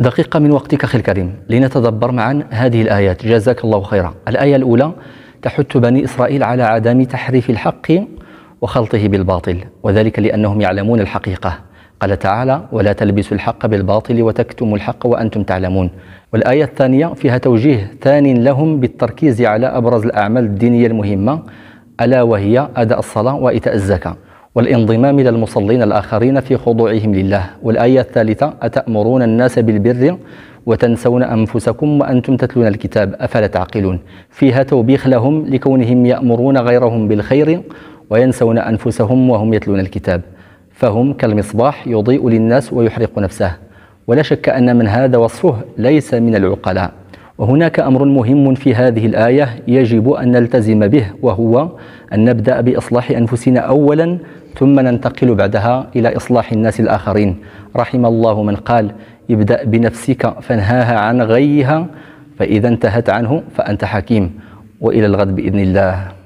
دقيقة من وقتك أخي الكريم لنتدبر معا هذه الآيات جزاك الله خيرا الآية الأولى تحث بني إسرائيل على عدم تحريف الحق وخلطه بالباطل وذلك لأنهم يعلمون الحقيقة قال تعالى ولا تلبسوا الحق بالباطل وتكتموا الحق وأنتم تعلمون والآية الثانية فيها توجيه ثان لهم بالتركيز على أبرز الأعمال الدينية المهمة ألا وهي أداء الصلاة وإيتاء الزكاة والانضمام إلى المصلين الآخرين في خضوعهم لله والآية الثالثة أتأمرون الناس بالبر وتنسون أنفسكم وأنتم تتلون الكتاب أفلا تعقلون فيها توبيخ لهم لكونهم يأمرون غيرهم بالخير وينسون أنفسهم وهم يتلون الكتاب فهم كالمصباح يضيء للناس ويحرق نفسه ولا شك أن من هذا وصفه ليس من العقلاء وهناك امر مهم في هذه الايه يجب ان نلتزم به وهو ان نبدا باصلاح انفسنا اولا ثم ننتقل بعدها الى اصلاح الناس الاخرين رحم الله من قال ابدا بنفسك فانهاها عن غيها فاذا انتهت عنه فانت حكيم والى الغد باذن الله